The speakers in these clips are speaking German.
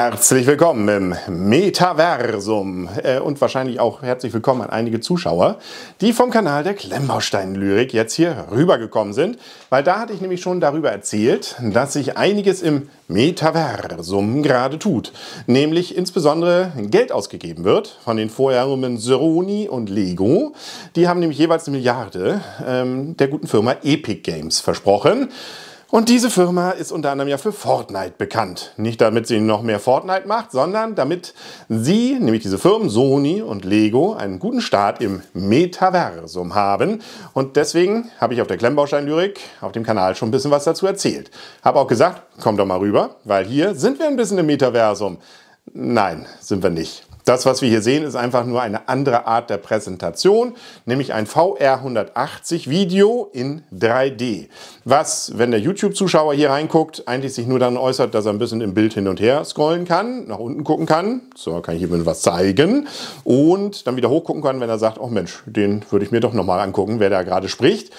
Herzlich willkommen im Metaversum äh, und wahrscheinlich auch herzlich willkommen an einige Zuschauer, die vom Kanal der Klemmbaustein-Lyrik jetzt hier rübergekommen sind, weil da hatte ich nämlich schon darüber erzählt, dass sich einiges im Metaversum gerade tut, nämlich insbesondere Geld ausgegeben wird von den Vorjahrungen Sony und Lego. Die haben nämlich jeweils eine Milliarde ähm, der guten Firma Epic Games versprochen. Und diese Firma ist unter anderem ja für Fortnite bekannt. Nicht damit sie noch mehr Fortnite macht, sondern damit sie, nämlich diese Firmen Sony und Lego, einen guten Start im Metaversum haben. Und deswegen habe ich auf der Klemmbaustein-Lyrik auf dem Kanal schon ein bisschen was dazu erzählt. Habe auch gesagt, komm doch mal rüber, weil hier sind wir ein bisschen im Metaversum. Nein, sind wir nicht. Das, was wir hier sehen, ist einfach nur eine andere Art der Präsentation, nämlich ein VR180 Video in 3D. Was, wenn der YouTube-Zuschauer hier reinguckt, eigentlich sich nur dann äußert, dass er ein bisschen im Bild hin und her scrollen kann, nach unten gucken kann. So, kann ich ihm was zeigen. Und dann wieder hochgucken kann, wenn er sagt, oh Mensch, den würde ich mir doch nochmal angucken, wer da gerade spricht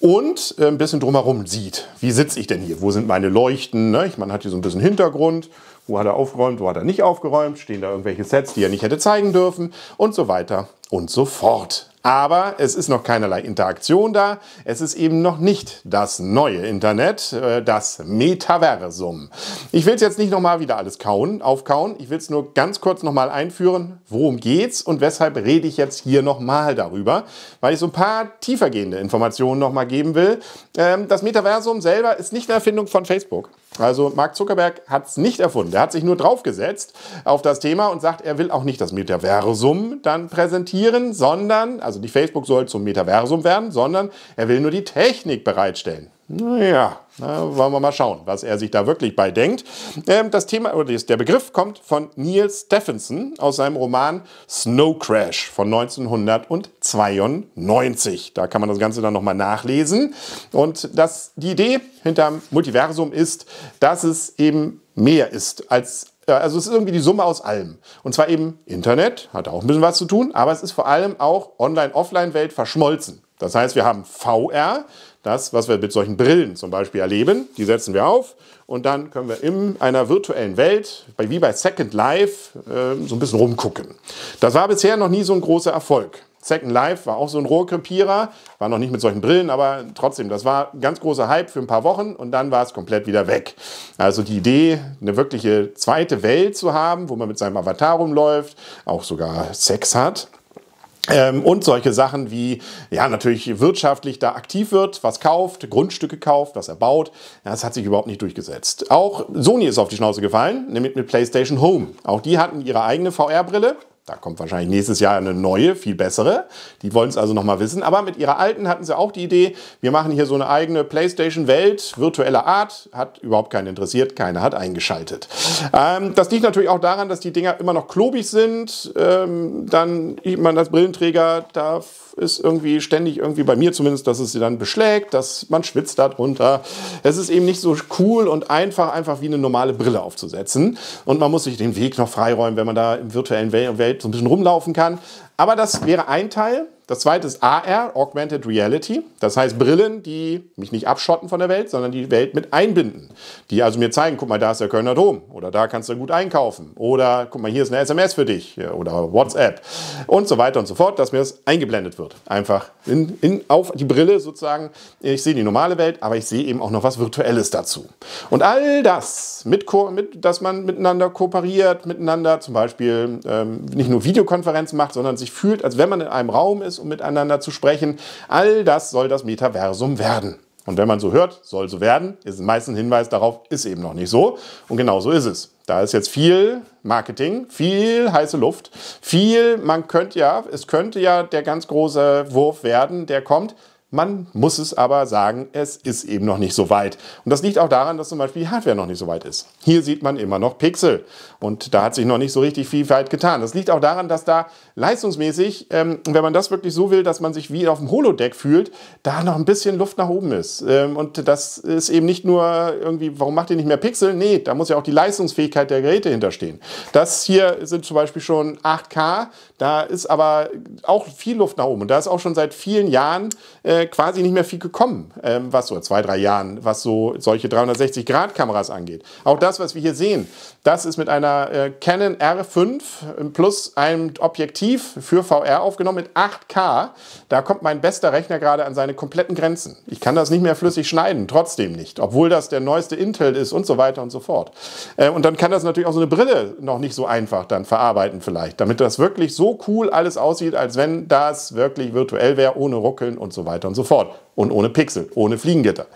und äh, ein bisschen drumherum sieht. Wie sitze ich denn hier? Wo sind meine Leuchten? Ne? Man hat hier so ein bisschen Hintergrund, wo hat er aufgeräumt, wo hat er nicht aufgeräumt? Stehen da irgendwelche Sets, die er nicht hätte zeigen dürfen? Und so weiter und so fort. Aber es ist noch keinerlei Interaktion da. Es ist eben noch nicht das neue Internet, äh, das Metaversum. Ich will es jetzt nicht nochmal wieder alles kauen, aufkauen. Ich will es nur ganz kurz nochmal einführen, worum geht's und weshalb rede ich jetzt hier nochmal darüber, weil ich so ein paar tiefergehende Informationen nochmal geben will. Ähm, das Metaversum selber ist nicht eine Erfindung von Facebook. Also Mark Zuckerberg hat es nicht erfunden. Er hat sich nur draufgesetzt auf das Thema und sagt, er will auch nicht das Metaversum dann präsentieren, sondern, also die Facebook soll zum Metaversum werden, sondern er will nur die Technik bereitstellen. Naja, na, wollen wir mal schauen, was er sich da wirklich bei denkt. Ähm, das Thema, oder der Begriff kommt von Neil Stephenson aus seinem Roman Snow Crash von 1992. Da kann man das Ganze dann nochmal nachlesen. Und das, die Idee hinterm Multiversum ist, dass es eben mehr ist als äh, also es ist irgendwie die Summe aus allem. Und zwar eben Internet, hat auch ein bisschen was zu tun, aber es ist vor allem auch Online-Offline-Welt verschmolzen. Das heißt, wir haben VR, das, was wir mit solchen Brillen zum Beispiel erleben, die setzen wir auf und dann können wir in einer virtuellen Welt, wie bei Second Life, ähm, so ein bisschen rumgucken. Das war bisher noch nie so ein großer Erfolg. Second Life war auch so ein Rohrkrepierer, war noch nicht mit solchen Brillen, aber trotzdem, das war ein ganz großer Hype für ein paar Wochen und dann war es komplett wieder weg. Also die Idee, eine wirkliche zweite Welt zu haben, wo man mit seinem Avatar rumläuft, auch sogar Sex hat, ähm, und solche Sachen wie, ja, natürlich wirtschaftlich da aktiv wird, was kauft, Grundstücke kauft, was er baut. Ja, das hat sich überhaupt nicht durchgesetzt. Auch Sony ist auf die Schnauze gefallen, nämlich mit PlayStation Home. Auch die hatten ihre eigene VR-Brille. Da kommt wahrscheinlich nächstes Jahr eine neue, viel bessere. Die wollen es also nochmal wissen. Aber mit ihrer alten hatten sie auch die Idee, wir machen hier so eine eigene Playstation-Welt virtueller Art. Hat überhaupt keinen interessiert, keiner hat eingeschaltet. Ähm, das liegt natürlich auch daran, dass die Dinger immer noch klobig sind. Ähm, dann, ich meine, als Brillenträger, da ist irgendwie ständig irgendwie bei mir zumindest, dass es sie dann beschlägt, dass man schwitzt darunter. Es ist eben nicht so cool und einfach, einfach wie eine normale Brille aufzusetzen. Und man muss sich den Weg noch freiräumen, wenn man da im virtuellen Welt selbst so ein bisschen rumlaufen kann. Aber das wäre ein Teil. Das zweite ist AR, Augmented Reality. Das heißt Brillen, die mich nicht abschotten von der Welt, sondern die Welt mit einbinden. Die also mir zeigen, guck mal, da ist der Kölner Dom oder da kannst du gut einkaufen oder guck mal, hier ist eine SMS für dich oder WhatsApp und so weiter und so fort, dass mir das eingeblendet wird. Einfach in, in, auf die Brille sozusagen. Ich sehe die normale Welt, aber ich sehe eben auch noch was Virtuelles dazu. Und all das, mit, mit dass man miteinander kooperiert, miteinander zum Beispiel ähm, nicht nur Videokonferenzen macht, sondern sich sich fühlt, als wenn man in einem Raum ist, um miteinander zu sprechen. All das soll das Metaversum werden. Und wenn man so hört, soll so werden, ist meistens ein Hinweis darauf, ist eben noch nicht so. Und genau so ist es. Da ist jetzt viel Marketing, viel heiße Luft, viel, man könnte ja, es könnte ja der ganz große Wurf werden, der kommt. Man muss es aber sagen, es ist eben noch nicht so weit. Und das liegt auch daran, dass zum Beispiel die Hardware noch nicht so weit ist. Hier sieht man immer noch Pixel und da hat sich noch nicht so richtig viel weit getan. Das liegt auch daran, dass da leistungsmäßig, ähm, wenn man das wirklich so will, dass man sich wie auf dem Holodeck fühlt, da noch ein bisschen Luft nach oben ist. Ähm, und das ist eben nicht nur irgendwie, warum macht ihr nicht mehr Pixel? Nee, da muss ja auch die Leistungsfähigkeit der Geräte hinterstehen. Das hier sind zum Beispiel schon 8K, da ist aber auch viel Luft nach oben. Und da ist auch schon seit vielen Jahren äh, quasi nicht mehr viel gekommen, ähm, was so zwei, drei Jahren, was so solche 360-Grad-Kameras angeht. Auch das, was wir hier sehen, das ist mit einer äh, Canon R5 ähm, plus einem Objektiv für VR aufgenommen mit 8K. Da kommt mein bester Rechner gerade an seine kompletten Grenzen. Ich kann das nicht mehr flüssig schneiden, trotzdem nicht, obwohl das der neueste Intel ist und so weiter und so fort. Äh, und dann kann das natürlich auch so eine Brille noch nicht so einfach dann verarbeiten vielleicht, damit das wirklich so cool alles aussieht, als wenn das wirklich virtuell wäre, ohne Ruckeln und so weiter weiter und so fort. Und ohne Pixel, ohne Fliegengitter,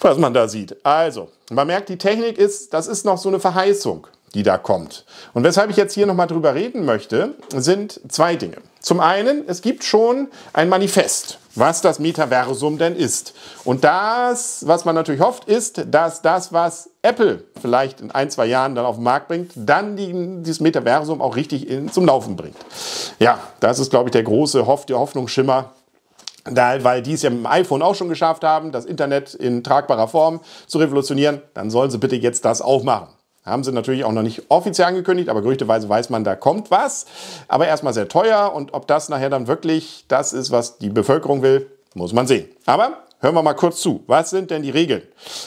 was man da sieht. Also, man merkt, die Technik ist, das ist noch so eine Verheißung, die da kommt. Und weshalb ich jetzt hier nochmal drüber reden möchte, sind zwei Dinge. Zum einen, es gibt schon ein Manifest, was das Metaversum denn ist. Und das, was man natürlich hofft, ist, dass das, was Apple vielleicht in ein, zwei Jahren dann auf den Markt bringt, dann die, dieses Metaversum auch richtig in, zum Laufen bringt. Ja, das ist, glaube ich, der große Hoff, der Hoffnungsschimmer, da, weil die es ja mit dem iPhone auch schon geschafft haben, das Internet in tragbarer Form zu revolutionieren, dann sollen sie bitte jetzt das auch machen. Haben sie natürlich auch noch nicht offiziell angekündigt, aber gerüchteweise weiß man, da kommt was. Aber erstmal sehr teuer und ob das nachher dann wirklich das ist, was die Bevölkerung will, muss man sehen. Aber hören wir mal kurz zu. Was sind denn die Regeln?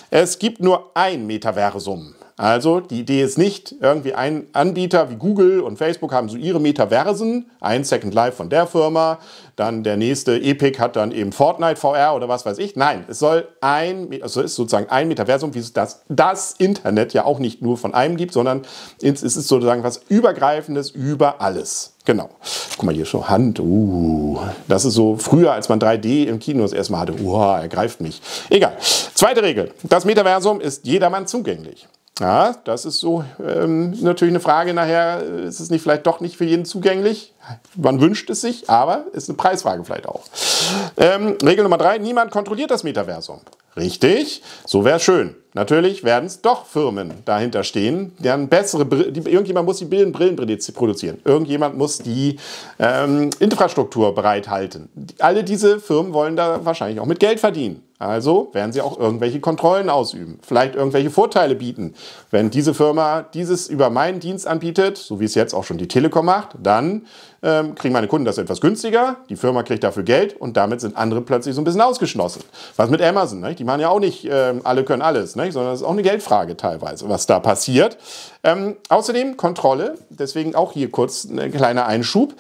Es gibt nur ein Metaversum. Also die Idee ist nicht, irgendwie ein Anbieter wie Google und Facebook haben so ihre Metaversen, ein Second Life von der Firma, dann der nächste Epic hat dann eben Fortnite VR oder was weiß ich. Nein, es soll ein, also ist sozusagen ein Metaversum, wie es das, das Internet ja auch nicht nur von einem gibt, sondern es ist sozusagen was Übergreifendes über alles. Genau. Guck mal, hier schon Hand. Uh, das ist so früher, als man 3D im Kino das erste Mal hatte. Uah, er greift mich. Egal. Zweite Regel. Das Metaversum ist jedermann zugänglich. Ja, das ist so ähm, natürlich eine Frage nachher, äh, ist es nicht vielleicht doch nicht für jeden zugänglich? Man wünscht es sich, aber ist eine Preisfrage vielleicht auch. Ähm, Regel Nummer drei, niemand kontrolliert das Metaversum. Richtig, so wäre schön. Natürlich werden es doch Firmen dahinter stehen, deren bessere, die, irgendjemand muss die Brillen, Brillen produzieren, irgendjemand muss die ähm, Infrastruktur bereithalten. Alle diese Firmen wollen da wahrscheinlich auch mit Geld verdienen. Also werden sie auch irgendwelche Kontrollen ausüben, vielleicht irgendwelche Vorteile bieten. Wenn diese Firma dieses über meinen Dienst anbietet, so wie es jetzt auch schon die Telekom macht, dann ähm, kriegen meine Kunden das etwas günstiger, die Firma kriegt dafür Geld und damit sind andere plötzlich so ein bisschen ausgeschlossen. Was mit Amazon, ne? die machen ja auch nicht, ähm, alle können alles, ne? sondern es ist auch eine Geldfrage teilweise, was da passiert. Ähm, außerdem Kontrolle, deswegen auch hier kurz ein kleiner Einschub.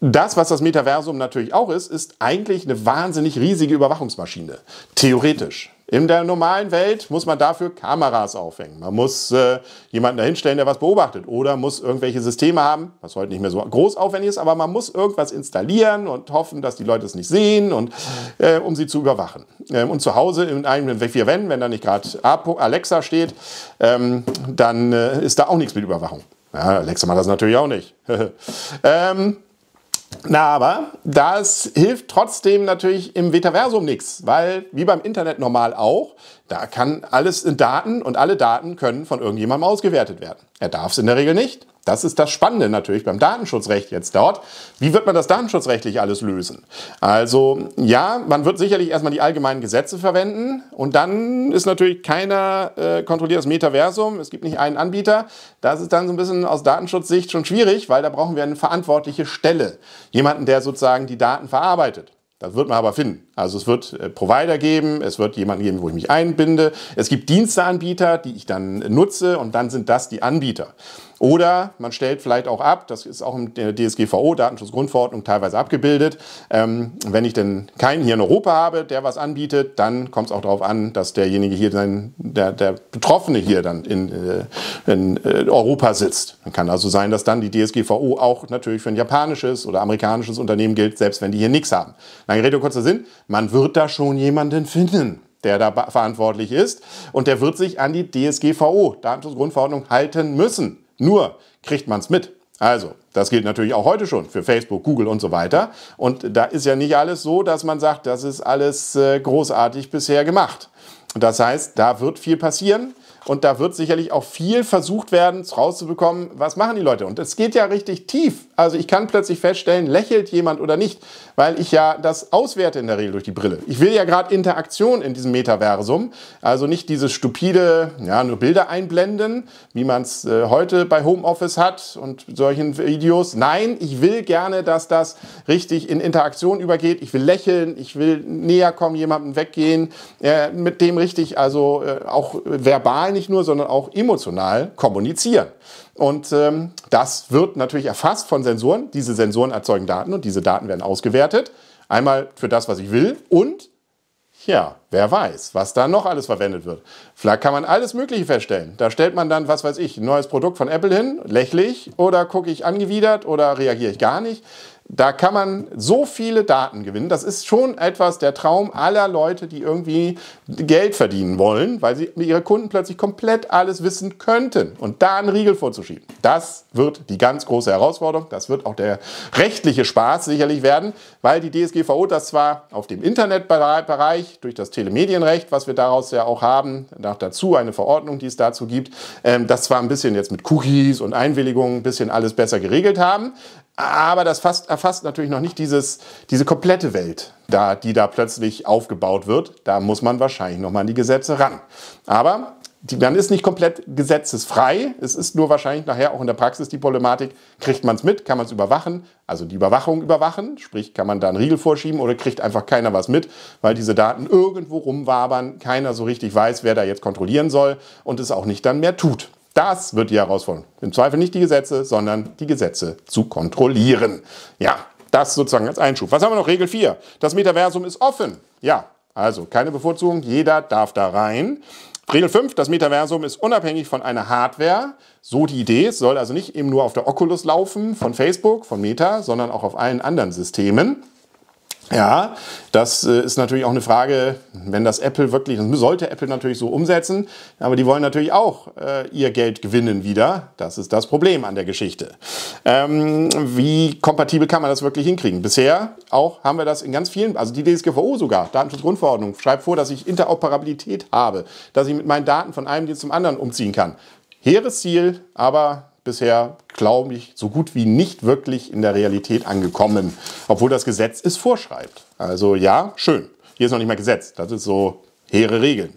Das, was das Metaversum natürlich auch ist, ist eigentlich eine wahnsinnig riesige Überwachungsmaschine. Theoretisch. In der normalen Welt muss man dafür Kameras aufhängen. Man muss äh, jemanden dahinstellen, der was beobachtet. Oder muss irgendwelche Systeme haben, was heute nicht mehr so großaufwendig ist, aber man muss irgendwas installieren und hoffen, dass die Leute es nicht sehen, und, äh, um sie zu überwachen. Ähm, und zu Hause in eigenen vier Wänden, wenn da nicht gerade Alexa steht, ähm, dann äh, ist da auch nichts mit Überwachung. Ja, Alexa macht das natürlich auch nicht. ähm, na, aber das hilft trotzdem natürlich im Metaversum nichts, weil wie beim Internet normal auch, da kann alles in Daten und alle Daten können von irgendjemandem ausgewertet werden. Er darf es in der Regel nicht, das ist das Spannende natürlich beim Datenschutzrecht jetzt dort. Wie wird man das datenschutzrechtlich alles lösen? Also ja, man wird sicherlich erstmal die allgemeinen Gesetze verwenden und dann ist natürlich keiner äh, kontrolliert das Metaversum, es gibt nicht einen Anbieter. Das ist dann so ein bisschen aus Datenschutzsicht schon schwierig, weil da brauchen wir eine verantwortliche Stelle, jemanden, der sozusagen die Daten verarbeitet. Das wird man aber finden. Also es wird äh, Provider geben, es wird jemanden geben, wo ich mich einbinde. Es gibt Diensteanbieter, die ich dann nutze und dann sind das die Anbieter. Oder man stellt vielleicht auch ab, das ist auch im DSGVO, Datenschutzgrundverordnung, teilweise abgebildet. Ähm, wenn ich denn keinen hier in Europa habe, der was anbietet, dann kommt es auch darauf an, dass derjenige hier, dann, der, der Betroffene hier dann in, äh, in äh, Europa sitzt. Dann kann also sein, dass dann die DSGVO auch natürlich für ein japanisches oder amerikanisches Unternehmen gilt, selbst wenn die hier nichts haben. Lange Rede, kurzer Sinn, man wird da schon jemanden finden der da verantwortlich ist. Und der wird sich an die DSGVO, Datenschutzgrundverordnung, halten müssen. Nur kriegt man es mit. Also, das gilt natürlich auch heute schon für Facebook, Google und so weiter. Und da ist ja nicht alles so, dass man sagt, das ist alles äh, großartig bisher gemacht. Das heißt, da wird viel passieren und da wird sicherlich auch viel versucht werden, rauszubekommen, was machen die Leute. Und es geht ja richtig tief also ich kann plötzlich feststellen, lächelt jemand oder nicht, weil ich ja das auswerte in der Regel durch die Brille. Ich will ja gerade Interaktion in diesem Metaversum, also nicht dieses stupide, ja, nur Bilder einblenden, wie man es äh, heute bei Homeoffice hat und solchen Videos. Nein, ich will gerne, dass das richtig in Interaktion übergeht. Ich will lächeln, ich will näher kommen, jemandem weggehen, äh, mit dem richtig, also äh, auch verbal nicht nur, sondern auch emotional kommunizieren. Und ähm, das wird natürlich erfasst von Sensoren. Diese Sensoren erzeugen Daten und diese Daten werden ausgewertet. Einmal für das, was ich will und ja, wer weiß, was da noch alles verwendet wird. Vielleicht kann man alles Mögliche feststellen. Da stellt man dann, was weiß ich, ein neues Produkt von Apple hin, lächle ich oder gucke ich angewidert oder reagiere ich gar nicht. Da kann man so viele Daten gewinnen. Das ist schon etwas der Traum aller Leute, die irgendwie Geld verdienen wollen, weil sie mit ihren Kunden plötzlich komplett alles wissen könnten. Und da einen Riegel vorzuschieben, das wird die ganz große Herausforderung. Das wird auch der rechtliche Spaß sicherlich werden, weil die DSGVO das zwar auf dem Internetbereich durch das Telemedienrecht, was wir daraus ja auch haben, nach dazu eine Verordnung, die es dazu gibt, ähm, das zwar ein bisschen jetzt mit Cookies und Einwilligungen ein bisschen alles besser geregelt haben, aber das fasst, erfasst natürlich noch nicht dieses, diese komplette Welt, da, die da plötzlich aufgebaut wird. Da muss man wahrscheinlich nochmal an die Gesetze ran. Aber die, man ist nicht komplett gesetzesfrei. Es ist nur wahrscheinlich nachher auch in der Praxis die Problematik, kriegt man es mit, kann man es überwachen, also die Überwachung überwachen, sprich kann man da einen Riegel vorschieben oder kriegt einfach keiner was mit, weil diese Daten irgendwo rumwabern, keiner so richtig weiß, wer da jetzt kontrollieren soll und es auch nicht dann mehr tut. Das wird die Herausforderung. Im Zweifel nicht die Gesetze, sondern die Gesetze zu kontrollieren. Ja, das sozusagen als Einschub. Was haben wir noch? Regel 4. Das Metaversum ist offen. Ja, also keine Bevorzugung. Jeder darf da rein. Regel 5, das Metaversum ist unabhängig von einer Hardware. So die Idee, es soll also nicht eben nur auf der Oculus laufen von Facebook, von Meta, sondern auch auf allen anderen Systemen. Ja, das äh, ist natürlich auch eine Frage, wenn das Apple wirklich, das sollte Apple natürlich so umsetzen, aber die wollen natürlich auch äh, ihr Geld gewinnen wieder. Das ist das Problem an der Geschichte. Ähm, wie kompatibel kann man das wirklich hinkriegen? Bisher auch haben wir das in ganz vielen, also die DSGVO sogar, Datenschutzgrundverordnung, schreibt vor, dass ich Interoperabilität habe, dass ich mit meinen Daten von einem Dienst zum anderen umziehen kann. Heeres Ziel, aber bisher, glaube ich, so gut wie nicht wirklich in der Realität angekommen, obwohl das Gesetz es vorschreibt. Also ja, schön. Hier ist noch nicht mal Gesetz. Das ist so hehre Regeln.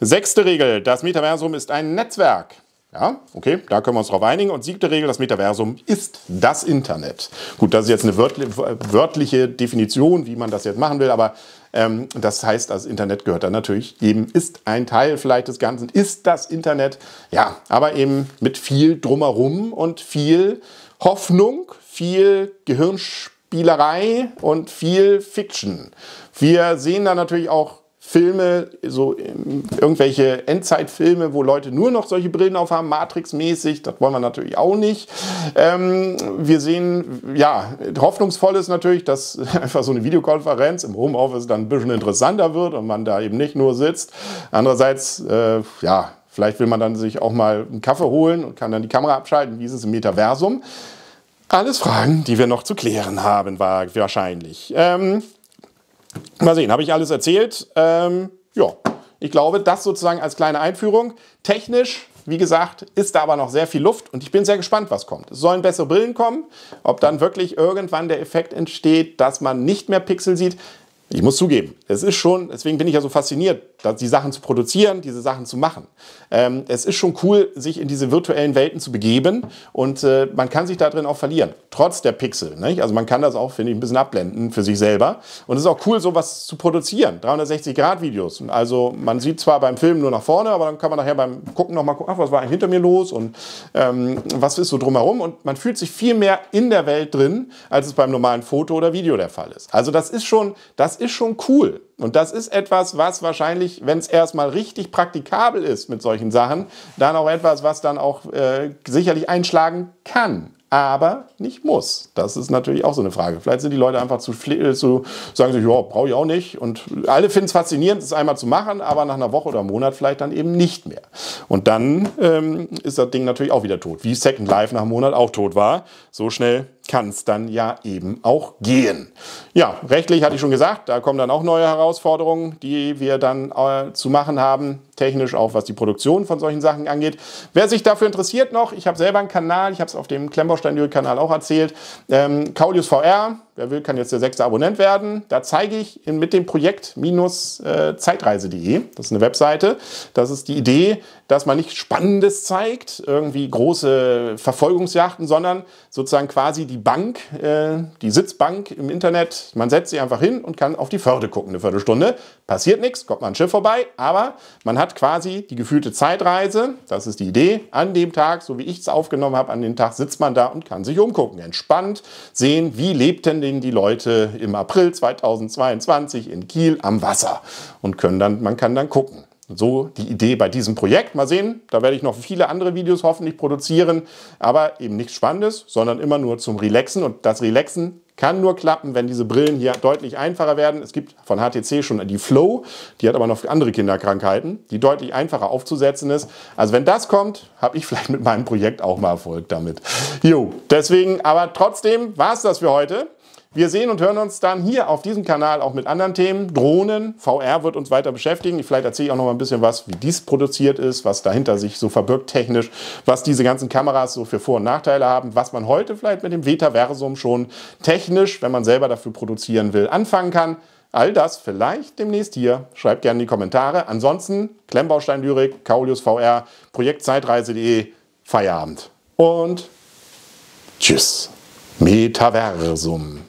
Sechste Regel. Das Metaversum ist ein Netzwerk. Ja, okay, da können wir uns drauf einigen. Und siebte Regel, das Metaversum ist das Internet. Gut, das ist jetzt eine wörtliche Definition, wie man das jetzt machen will, aber ähm, das heißt, das Internet gehört dann natürlich eben, ist ein Teil vielleicht des Ganzen, ist das Internet, ja, aber eben mit viel drumherum und viel Hoffnung, viel Gehirnspielerei und viel Fiction. Wir sehen da natürlich auch Filme, so ähm, irgendwelche Endzeitfilme, wo Leute nur noch solche Brillen aufhaben, Matrix-mäßig, das wollen wir natürlich auch nicht. Ähm, wir sehen, ja, hoffnungsvoll ist natürlich, dass einfach so eine Videokonferenz im Homeoffice dann ein bisschen interessanter wird und man da eben nicht nur sitzt. Andererseits, äh, ja, vielleicht will man dann sich auch mal einen Kaffee holen und kann dann die Kamera abschalten. Wie ist es im Metaversum? Alles Fragen, die wir noch zu klären haben, wahrscheinlich. Ähm, Mal sehen, habe ich alles erzählt? Ähm, ja, ich glaube, das sozusagen als kleine Einführung. Technisch, wie gesagt, ist da aber noch sehr viel Luft und ich bin sehr gespannt, was kommt. Es sollen bessere Brillen kommen, ob dann wirklich irgendwann der Effekt entsteht, dass man nicht mehr Pixel sieht. Ich muss zugeben, es ist schon, deswegen bin ich ja so fasziniert die Sachen zu produzieren, diese Sachen zu machen. Ähm, es ist schon cool, sich in diese virtuellen Welten zu begeben und äh, man kann sich da drin auch verlieren, trotz der Pixel. Nicht? Also man kann das auch, finde ich, ein bisschen abblenden für sich selber. Und es ist auch cool, sowas zu produzieren, 360-Grad-Videos. Also man sieht zwar beim Filmen nur nach vorne, aber dann kann man nachher beim Gucken nochmal gucken, ach, was war eigentlich hinter mir los und ähm, was ist so drumherum. Und man fühlt sich viel mehr in der Welt drin, als es beim normalen Foto oder Video der Fall ist. Also das ist schon, das ist schon cool. Und das ist etwas, was wahrscheinlich, wenn es erstmal richtig praktikabel ist mit solchen Sachen, dann auch etwas, was dann auch äh, sicherlich einschlagen kann, aber nicht muss. Das ist natürlich auch so eine Frage. Vielleicht sind die Leute einfach zu, äh, zu sagen sich, ja, brauche ich auch nicht. Und alle finden es faszinierend, es einmal zu machen, aber nach einer Woche oder einem Monat vielleicht dann eben nicht mehr. Und dann ähm, ist das Ding natürlich auch wieder tot, wie Second Life nach einem Monat auch tot war. So schnell kann es dann ja eben auch gehen. Ja, rechtlich hatte ich schon gesagt, da kommen dann auch neue Herausforderungen, die wir dann äh, zu machen haben, technisch auch was die Produktion von solchen Sachen angeht. Wer sich dafür interessiert noch, ich habe selber einen Kanal, ich habe es auf dem Klemmbaustein-Kanal auch erzählt, ähm, Kaulius VR, Wer will, kann jetzt der sechste Abonnent werden. Da zeige ich mit dem Projekt äh, zeitreise.de. Das ist eine Webseite. Das ist die Idee, dass man nicht Spannendes zeigt, irgendwie große Verfolgungsjachten, sondern sozusagen quasi die Bank, äh, die Sitzbank im Internet. Man setzt sie einfach hin und kann auf die Förde gucken, eine Viertelstunde passiert nichts, kommt mal ein Schiff vorbei, aber man hat quasi die gefühlte Zeitreise, das ist die Idee, an dem Tag, so wie ich es aufgenommen habe, an dem Tag sitzt man da und kann sich umgucken, entspannt sehen, wie lebten denn die Leute im April 2022 in Kiel am Wasser und können dann, man kann dann gucken. So die Idee bei diesem Projekt. Mal sehen, da werde ich noch viele andere Videos hoffentlich produzieren, aber eben nichts Spannendes, sondern immer nur zum Relaxen. Und das Relaxen kann nur klappen, wenn diese Brillen hier deutlich einfacher werden. Es gibt von HTC schon die Flow, die hat aber noch andere Kinderkrankheiten, die deutlich einfacher aufzusetzen ist. Also wenn das kommt, habe ich vielleicht mit meinem Projekt auch mal Erfolg damit. Jo, deswegen, aber trotzdem war es das für heute. Wir sehen und hören uns dann hier auf diesem Kanal auch mit anderen Themen. Drohnen, VR wird uns weiter beschäftigen. vielleicht erzähle ich auch noch mal ein bisschen was, wie dies produziert ist, was dahinter sich so verbirgt technisch, was diese ganzen Kameras so für Vor- und Nachteile haben, was man heute vielleicht mit dem Vetaversum schon technisch, wenn man selber dafür produzieren will, anfangen kann. All das vielleicht demnächst hier. Schreibt gerne in die Kommentare. Ansonsten Klemmbaustein Lyrik, Kaulius VR, Projektzeitreise.de, Feierabend. Und tschüss. Metaversum.